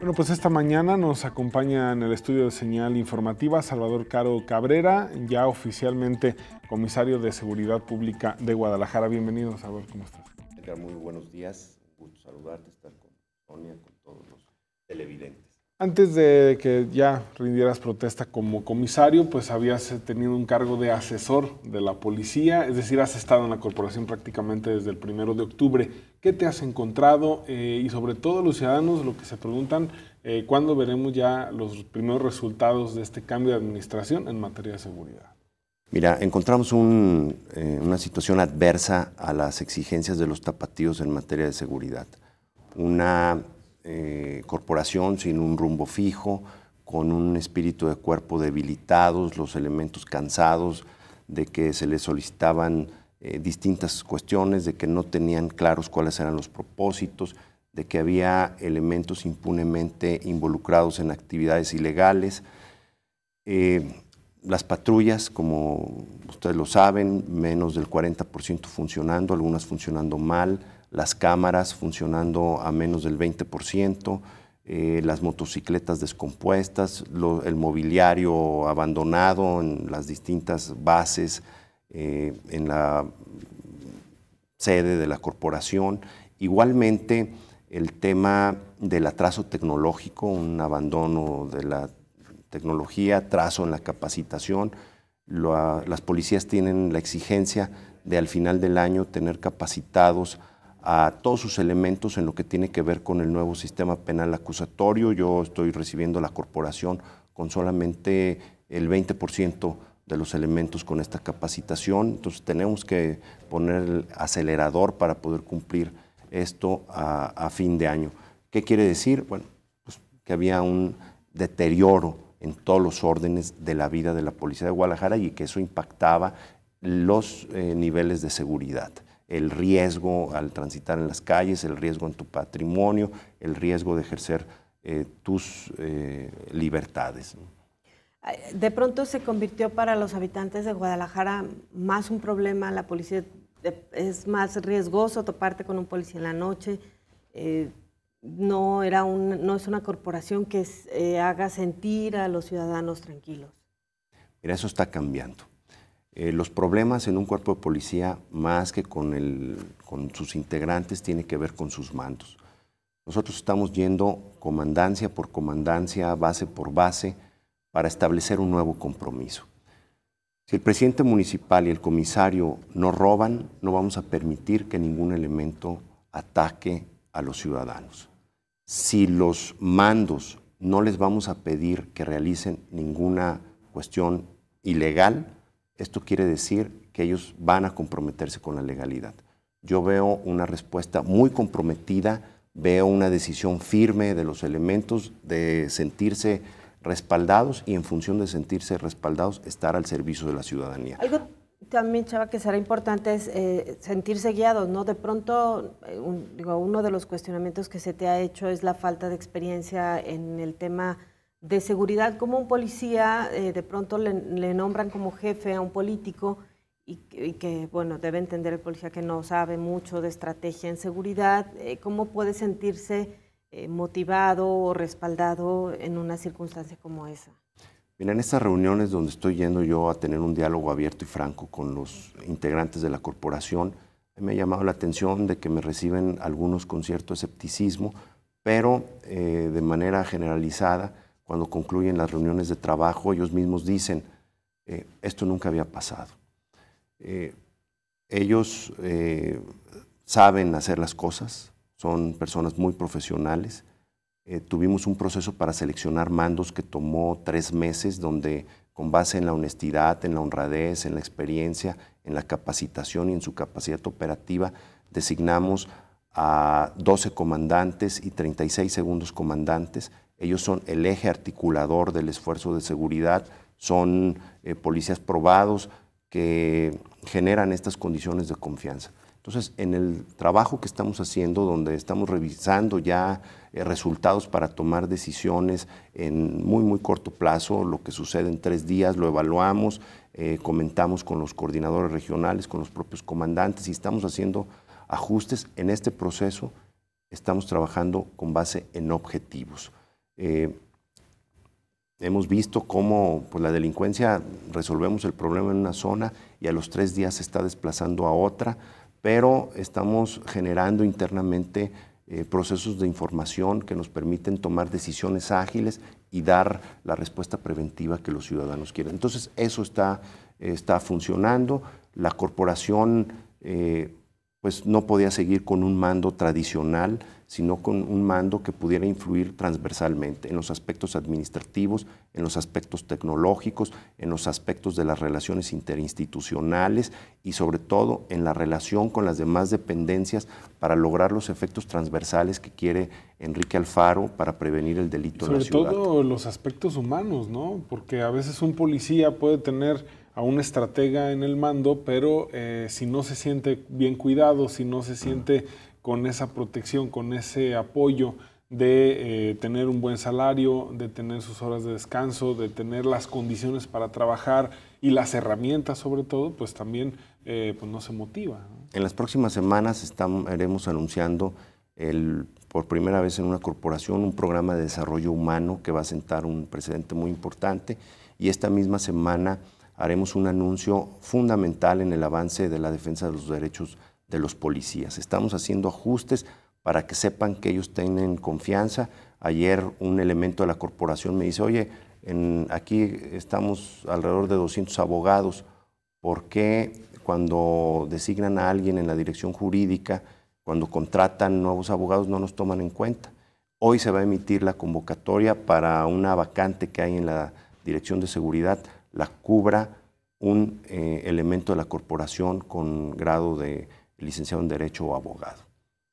Bueno, pues esta mañana nos acompaña en el estudio de señal informativa Salvador Caro Cabrera, ya oficialmente comisario de Seguridad Pública de Guadalajara. Bienvenido, Salvador, ¿cómo estás? muy buenos días. Un saludarte, estar con Sonia, con todos los televidentes. Antes de que ya rindieras protesta como comisario, pues habías eh, tenido un cargo de asesor de la policía, es decir, has estado en la corporación prácticamente desde el primero de octubre. ¿Qué te has encontrado? Eh, y sobre todo los ciudadanos lo que se preguntan, eh, ¿cuándo veremos ya los primeros resultados de este cambio de administración en materia de seguridad? Mira, encontramos una situación adversa a las exigencias de los tapatíos en materia de seguridad. Una eh, corporación sin un rumbo fijo, con un espíritu de cuerpo debilitados, los elementos cansados de que se les solicitaban eh, distintas cuestiones, de que no tenían claros cuáles eran los propósitos, de que había elementos impunemente involucrados en actividades ilegales. Eh, las patrullas, como ustedes lo saben, menos del 40% funcionando, algunas funcionando mal, las cámaras funcionando a menos del 20%, eh, las motocicletas descompuestas, el mobiliario abandonado en las distintas bases, eh, en la sede de la corporación. Igualmente, el tema del atraso tecnológico, un abandono de la tecnología, atraso en la capacitación. las policías tienen la exigencia de al final del año tener capacitados a todos sus elementos en lo que tiene que ver con el nuevo sistema penal acusatorio. Yo estoy recibiendo la corporación con solamente el 20% de los elementos con esta capacitación. Entonces tenemos que poner el acelerador para poder cumplir esto a, fin de año. ¿Qué quiere decir? Bueno, pues que había un deterioro en todos los órdenes de la vida de la policía de Guadalajara y que eso impactaba los eh, niveles de seguridad el riesgo al transitar en las calles, el riesgo en tu patrimonio, el riesgo de ejercer eh, tus eh, libertades. De pronto se convirtió para los habitantes de Guadalajara más un problema, la policía eh, es más riesgoso toparte con un policía en la noche, no, era un, no es una corporación que haga sentir a los ciudadanos tranquilos. Mira, eso está cambiando. Eh, los problemas en un cuerpo de policía, más que con, con sus integrantes, tiene que ver con sus mandos. Nosotros estamos yendo comandancia por comandancia, base por base, para establecer un nuevo compromiso. Si el presidente municipal y el comisario no roban, no vamos a permitir que ningún elemento ataque a los ciudadanos. Si los mandos no les vamos a pedir que realicen ninguna cuestión ilegal, esto quiere decir que ellos van a comprometerse con la legalidad. Yo veo una respuesta muy comprometida, veo una decisión firme de los elementos de sentirse respaldados y en función de sentirse respaldados estar al servicio de la ciudadanía. Algo también, Chava, que será importante es eh, sentirse guiados, ¿no? De pronto, eh, digo, uno de los cuestionamientos que se te ha hecho es la falta de experiencia en el tema de seguridad, como un policía eh, de pronto le, nombran como jefe a un político y, que, bueno, debe entender el policía que no sabe mucho de estrategia en seguridad, eh, cómo puede sentirse eh, motivado o respaldado en una circunstancia como esa. Mira, en estas reuniones donde estoy yendo yo a tener un diálogo abierto y franco con los integrantes de la corporación, me ha llamado la atención de que me reciben algunos con cierto escepticismo, pero de manera generalizada cuando concluyen las reuniones de trabajo, ellos mismos dicen, eh, esto nunca había pasado. Eh, ellos eh, saben hacer las cosas, son personas muy profesionales. tuvimos un proceso para seleccionar mandos que tomó tres meses, donde con base en la honestidad, en la honradez, en la experiencia, en la capacitación y en su capacidad operativa, designamos a 12 comandantes y 36 segundos comandantes ellos son el eje articulador del esfuerzo de seguridad, son eh, policías probados que generan estas condiciones de confianza. Entonces, en el trabajo que estamos haciendo, donde estamos revisando ya eh, resultados para tomar decisiones en muy, muy corto plazo, lo que sucede en tres días, lo evaluamos, eh, comentamos con los coordinadores regionales, con los propios comandantes y estamos haciendo ajustes en este proceso. Estamos trabajando con base en objetivos. Eh, hemos visto cómo pues, la delincuencia resolvemos el problema en una zona y a los tres días se está desplazando a otra, pero estamos generando internamente eh, procesos de información que nos permiten tomar decisiones ágiles y dar la respuesta preventiva que los ciudadanos quieren. Entonces, eso está, está funcionando. La corporación eh, pues no podía seguir con un mando tradicional, sino con un mando que pudiera influir transversalmente en los aspectos administrativos, en los aspectos tecnológicos, en los aspectos de las relaciones interinstitucionales y sobre todo en la relación con las demás dependencias para lograr los efectos transversales que quiere Enrique Alfaro para prevenir el delito sobre la ciudad. Sobre todo los aspectos humanos, ¿no? Porque a veces un policía puede tener a un estratega en el mando, pero eh, si no se siente bien cuidado, si no se siente con esa protección, con ese apoyo de eh, tener un buen salario, de tener sus horas de descanso, de tener las condiciones para trabajar y las herramientas sobre todo, pues también eh, pues no se motiva. En las próximas semanas estaremos anunciando el, por primera vez en una corporación un programa de desarrollo humano que va a sentar un precedente muy importante y esta misma semana haremos un anuncio fundamental en el avance de la defensa de los derechos de los policías. Estamos haciendo ajustes para que sepan que ellos tienen confianza. Ayer un elemento de la corporación me dice, oye, aquí estamos alrededor de 200 abogados, ¿por qué cuando designan a alguien en la dirección jurídica, cuando contratan nuevos abogados, no nos toman en cuenta? Hoy se va a emitir la convocatoria para una vacante que hay en la dirección de seguridad la cubra un eh, elemento de la corporación con grado de licenciado en Derecho o abogado.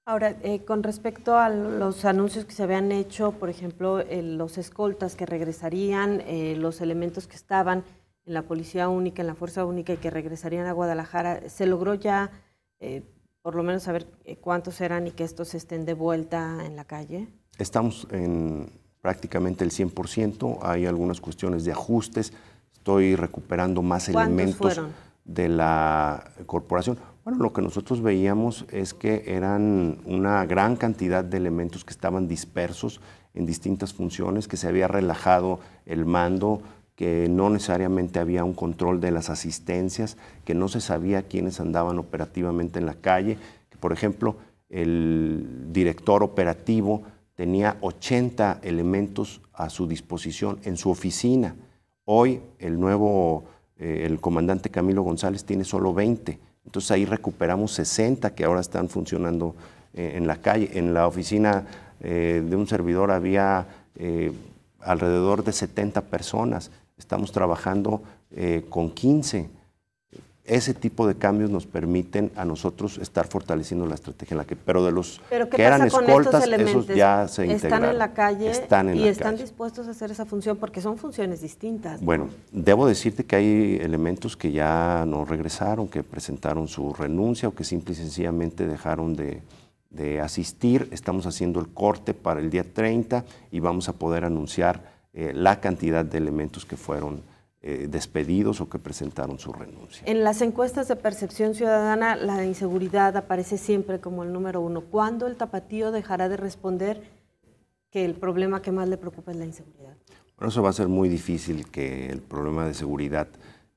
Ahora, eh, con respecto a los anuncios que se habían hecho, por ejemplo, eh, los escoltas que regresarían, los elementos que estaban en la Policía Única, en la Fuerza Única y que regresarían a Guadalajara, ¿se logró ya por lo menos saber cuántos eran y que estos estén de vuelta en la calle? Estamos en prácticamente el 100%, hay algunas cuestiones de ajustes, estoy recuperando más elementos de la corporación. Bueno, lo que nosotros veíamos es que eran una gran cantidad de elementos que estaban dispersos en distintas funciones, que se había relajado el mando, que no necesariamente había un control de las asistencias, que no se sabía quiénes andaban operativamente en la calle, que por ejemplo el director operativo tenía 80 elementos a su disposición en su oficina Hoy el nuevo, eh, el comandante Camilo González tiene solo 20. Entonces ahí recuperamos 60 que ahora están funcionando eh, en la calle. En la oficina eh, de un servidor había alrededor de 70 personas. Estamos trabajando con 15 ese tipo de cambios nos permiten a nosotros estar fortaleciendo la estrategia en la que, pero de los que eran escoltas, esos ya se integran. Están en la calle y están dispuestos a hacer esa función porque son funciones distintas. Bueno, debo decirte que hay elementos que ya no regresaron, que presentaron su renuncia o que simple y sencillamente dejaron de, asistir. Estamos haciendo el corte para el día 30 y vamos a poder anunciar eh, la cantidad de elementos que fueron eh, despedidos o que presentaron su renuncia. En las encuestas de percepción ciudadana, la inseguridad aparece siempre como el número uno. ¿Cuándo el tapatío dejará de responder que el problema que más le preocupa es la inseguridad? Bueno, eso va a ser muy difícil que el problema de seguridad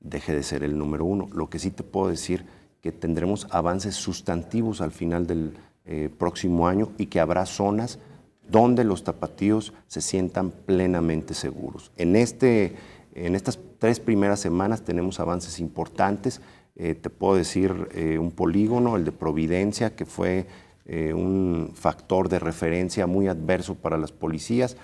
deje de ser el número uno. Lo que sí te puedo decir que tendremos avances sustantivos al final del eh, próximo año y que habrá zonas donde los tapatíos se sientan plenamente seguros. En, este, en estas tres primeras semanas tenemos avances importantes. Eh, te puedo decir eh, un polígono, el de Providencia, que fue eh, un factor de referencia muy adverso para las policías.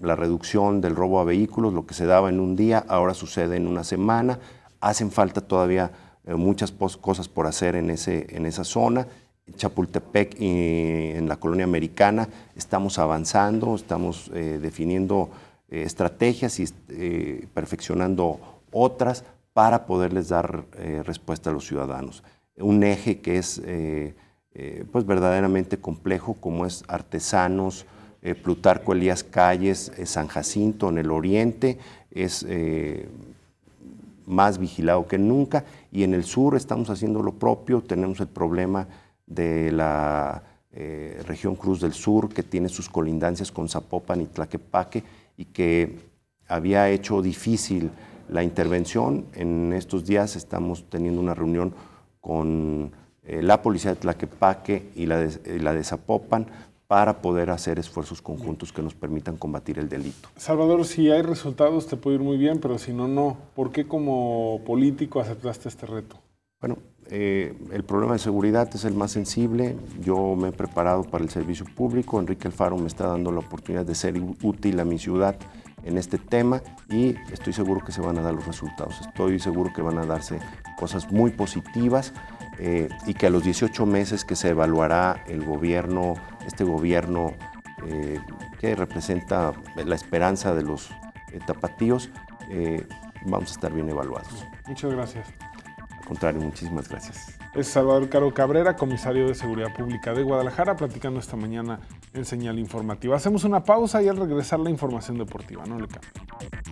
la reducción del robo a vehículos, lo que se daba en un día, ahora sucede en una semana. Hacen falta todavía muchas cosas por hacer en, ese, en esa zona. Chapultepec y en la colonia americana estamos avanzando, estamos definiendo eh, estrategias y eh, perfeccionando otras para poderles dar eh, respuesta a los ciudadanos. Un eje que es pues verdaderamente complejo como es artesanos, Plutarco Elías Calles, San Jacinto en el oriente, es más vigilado que nunca y en el sur estamos haciendo lo propio, tenemos el problema de la región Cruz del Sur, que tiene sus colindancias con Zapopan y Tlaquepaque, y que había hecho difícil la intervención. En estos días estamos teniendo una reunión con eh, la policía de Tlaquepaque y la de, la de para poder hacer esfuerzos conjuntos que nos permitan combatir el delito. Salvador, si hay resultados te puede ir muy bien, pero si no, no. ¿Por qué como político aceptaste este reto? Bueno, eh, el problema de seguridad es el más sensible. Yo me he preparado para el servicio público. Enrique Alfaro me está dando la oportunidad de ser útil a mi ciudad en este tema y estoy seguro que se van a dar los resultados. Estoy seguro que van a darse cosas muy positivas eh, y que a los 18 meses que se evaluará el gobierno, este gobierno eh, que representa la esperanza de los tapatíos, vamos a estar bien evaluados. Muchas gracias contrario, muchísimas gracias. Es Salvador Caro Cabrera, comisario de Seguridad Pública de Guadalajara, platicando esta mañana en Señal Informativa. Hacemos una pausa y al regresar la información deportiva, no le